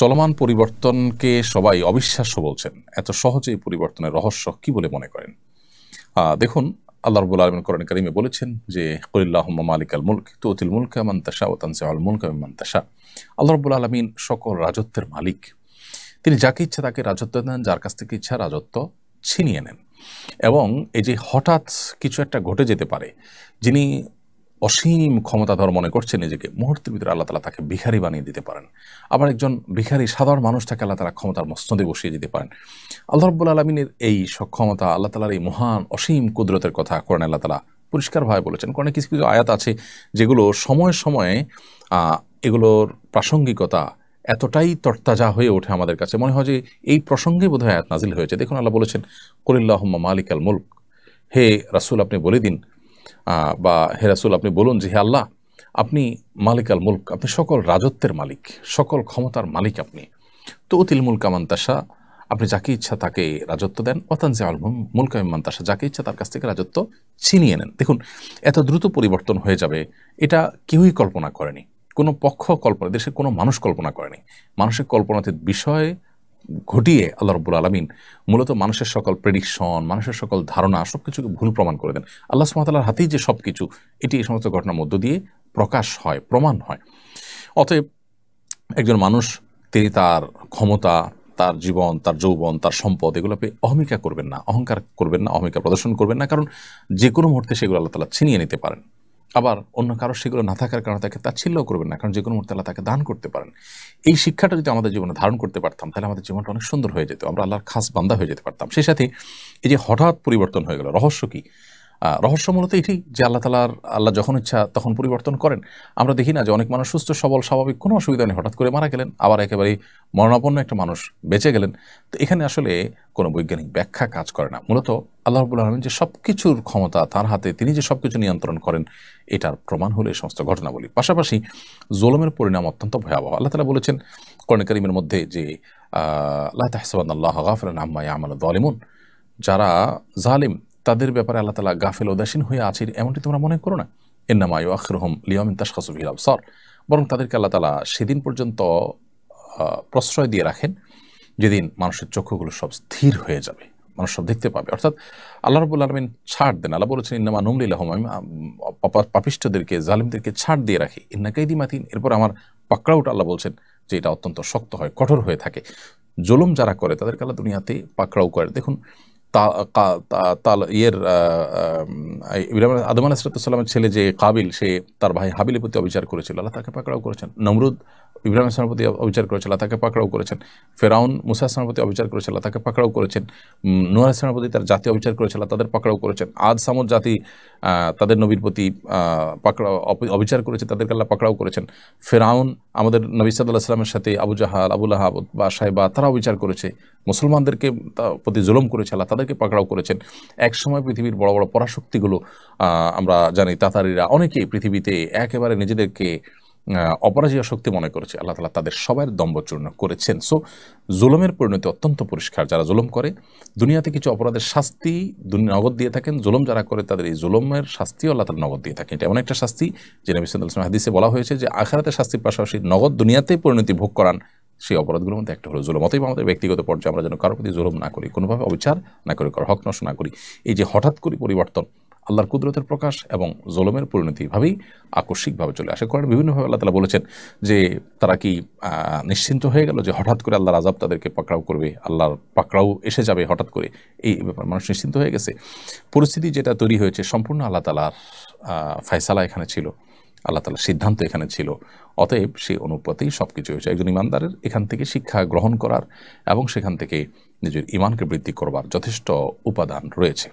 চলমান পরিবর্তনকে সবাই অবিশ্বাস্য বলছেন এত সহজে এই পরিবর্তনের রহস্য কি বলে মনে করেন দেখুন আল্লাহ রবুল আলমিন করেন করিমে বলেছেন যে কলিল্লাহ মালিক আল মুল্ক অতিল মুল্ক মান্তাসা ও ওতানসে আল মুল্ক মান্তাসা আল্লাহ রবুল আলমিন সকল রাজত্বের মালিক তিনি যাকে ইচ্ছা তাকে রাজত্ব দেন যার কাছ থেকে ইচ্ছা রাজত্ব ছিনিয়ে নেন এবং এই যে হঠাৎ কিছু একটা ঘটে যেতে পারে যিনি অসীম ক্ষমতাধর মনে করছে নিজেকে মুহূর্তের ভিতরে আল্লাহ তালা তাকে ভিখারি বানিয়ে দিতে পারেন আবার একজন ভিখারি সাধারণ মানুষ তাকে আল্লাহ তালা ক্ষমতার মস্তদে বসিয়ে দিতে পারেন আল্লাহ রব্বুল আলমিনের এই সক্ষমতা আল্লাহ তালার এই মহান অসীম কুদরতের কথা করেন আল্লাহ তালা পরিষ্কারভাবে বলেছেন কারণ কিছু কিছু আয়াত আছে যেগুলো সময়ে সময়ে এগুলোর প্রাসঙ্গিকতা এতটাই তরতাজা হয়ে ওঠে আমাদের কাছে মনে হয় যে এই প্রসঙ্গে বোধহয় আয়াত নাজিল হয়েছে দেখুন আল্লাহ বলেছেন করিল্লাহম্মা মালিক আল মুলক হে রাসুল আপনি বলে দিন বা হেরাসুল আপনি বলুন যে হে আল্লাহ আপনি মালিক আল মুলক আপনি সকল রাজত্বের মালিক সকল ক্ষমতার মালিক আপনি তো অতিল মুলকামান তাসা আপনি যাকে ইচ্ছা তাকে রাজত্ব দেন অতানজে আল মুলকামান তাসা যাকে ইচ্ছা তার কাছ থেকে রাজত্ব ছিনিয়ে নেন দেখুন এত দ্রুত পরিবর্তন হয়ে যাবে এটা কেউই কল্পনা করেনি কোনো পক্ষ কল্পনা দেশের কোনো মানুষ কল্পনা করেনি মানুষের কল্পনাতে বিষয় ঘটিয়ে আল্লাহ রব্বুল আলমিন মূলত মানুষের সকল প্রেডিকশন মানুষের সকল ধারণা সব কিছুকে ভুল প্রমাণ করে দেন আল্লাহ সুমাতাল্লার হাতেই যে সব কিছু এটি এই সমস্ত ঘটনার মধ্য দিয়ে প্রকাশ হয় প্রমাণ হয় অতএব একজন মানুষ তিনি তার ক্ষমতা তার জীবন তার যৌবন তার সম্পদ এগুলো অহমিকা করবেন না অহংকার করবেন না অহমিকা প্রদর্শন করবেন না কারণ যে কোনো মুহূর্তে সেগুলো আল্লাহ তালা ছিনিয়ে নিতে পারেন আবার অন্য কারো সেগুলো না থাকার কারণে তাকে তাচ্ছিল্যও করবেন না কারণ যে কোনো মুহূর্তে আল্লাহ তাকে দান করতে পারেন এই শিক্ষাটা যদি আমাদের জীবনে ধারণ করতে পারতাম তাহলে আমাদের জীবনটা অনেক সুন্দর হয়ে যেত আমরা আল্লাহর খাস বান্দা হয়ে যেতে পারতাম সেই সাথে এই যে হঠাৎ পরিবর্তন হয়ে গেল রহস্য কী রহস্য মূলত এটি যে আল্লাহ তালার আল্লাহ যখন ইচ্ছা তখন পরিবর্তন করেন আমরা দেখি না যে অনেক মানুষ সুস্থ সবল স্বাভাবিক কোনো অসুবিধা নেই হঠাৎ করে মারা গেলেন আবার একেবারেই মরণাপন্ন একটা মানুষ বেঁচে গেলেন তো এখানে আসলে কোনো বৈজ্ঞানিক ব্যাখ্যা কাজ করে না মূলত আল্লাহ রবুল আলমিন যে সব কিছুর ক্ষমতা তার হাতে তিনি যে সব কিছু নিয়ন্ত্রণ করেন এটার প্রমাণ হলো এই সমস্ত ঘটনাবলী পাশাপাশি জোলমের পরিণাম অত্যন্ত ভয়াবহ আল্লাহ তালা বলেছেন কর্ণকারিমের মধ্যে যে আল্লাহ তাহসাবান আল্লাহ গাফরান আম্মাই আমাল দলিমুন যারা জালিম তাদের ব্যাপারে আল্লাহ তালা গাফেল উদাসীন হয়ে আছির এমনটি তোমরা মনে করো না রহম আখরহম লিয়মিন তাসকাসুফিল সর বরং তাদেরকে আল্লাহ তালা সেদিন পর্যন্ত প্রশ্রয় দিয়ে রাখেন যেদিন মানুষের চক্ষুগুলো সব স্থির হয়ে যাবে মানুষ সব দেখতে পাবে অর্থাৎ আল্লাহ রবুল আলমিন ছাড় দেন আল্লাহ বলেছেন ইন্নামা নুমলিল্লাহম আমি পাপিষ্টদেরকে জালিমদেরকে ছাড় দিয়ে রাখি ইন্নাকাইদি মাতিন এরপর আমার পাকড়াউটা আল্লাহ বলছেন যে এটা অত্যন্ত শক্ত হয় কঠোর হয়ে থাকে জোলম যারা করে তাদেরকে আল্লাহ দুনিয়াতে পাকড়াও করে দেখুন তাল ইয়ের আদমান আদম ছেলে যে কাবিল সে তার ভাই হাবিলের প্রতি অবিচার করেছিল আল্লাহ তাকে পাকড়াও করেছেন নমরুদ ইব্রাহিম ইসলামের প্রতি অবিচার করেছিল তাকে পাকড়াও করেছেন ফেরাউন মুসা ইসলামের প্রতি অবিচার করেছিল তাকে পাকড়াও করেছেন নুয়ার ইসলামের প্রতি তার জাতি অবিচার করেছিল তাদের পাকড়াও করেছেন আদ সামদ জাতি তাদের নবীর প্রতি পাকড়াও অবিচার করেছে তাদেরকে আল্লাহ পাকড়াও করেছেন ফেরাউন আমাদের নবী সাদুল্লাহ ইসলামের সাথে আবু জাহাল আবুল্লাহ বা সাহেবা তারা অবিচার করেছে মুসলমানদেরকে প্রতি জুলম করেছে আল্লাহ তাদেরকে পাকড়াও করেছেন এক সময় পৃথিবীর বড় বড় পরাশক্তিগুলো আমরা জানি তাতারিরা অনেকেই পৃথিবীতে একেবারে নিজেদেরকে অপরাজীয় শক্তি মনে করেছে আল্লাহ তালা তাদের সবার দম্বচূর্ণ করেছেন সো জুলমের পরিণতি অত্যন্ত পরিষ্কার যারা জুলুম করে দুনিয়াতে কিছু অপরাধের শাস্তি নগদ দিয়ে থাকেন জুলুম যারা করে তাদের এই জুলুমের শাস্তিও আল্লাহ তালা নগদ দিয়ে থাকেন এটা এমন একটা শাস্তি যে নবী সাল্লাহ হাদিসে বলা হয়েছে যে আখারাতে শাস্তির পাশাপাশি নগদ দুনিয়াতেই পরিণতি ভোগ করান সেই অপরাধগুলোর মধ্যে একটা হলো জুলম অতএব আমাদের ব্যক্তিগত পর্যায়ে আমরা যেন কারোর প্রতি জুলুম না করি কোনোভাবে অবিচার না করি কারো হক নষ্ট না করি এই যে হঠাৎ করে পরিবর্তন আল্লাহর কুদরতের প্রকাশ এবং জলমের পরিণতি এভাবেই আকস্মিকভাবে চলে আসে করেন বিভিন্নভাবে আল্লাহ তালা বলেছেন যে তারা কি নিশ্চিন্ত হয়ে গেল যে হঠাৎ করে আল্লাহর আজাব তাদেরকে পাকড়াও করবে আল্লাহর পাকড়াও এসে যাবে হঠাৎ করে এই ব্যাপার মানুষ নিশ্চিন্ত হয়ে গেছে পরিস্থিতি যেটা তৈরি হয়েছে সম্পূর্ণ আল্লাহ তালার ফয়সালা এখানে ছিল আল্লাহ তালার সিদ্ধান্ত এখানে ছিল অতএব সেই অনুপাতেই সব কিছু হয়েছে একজন ইমানদারের এখান থেকে শিক্ষা গ্রহণ করার এবং সেখান থেকে নিজের ইমানকে বৃদ্ধি করবার যথেষ্ট উপাদান রয়েছে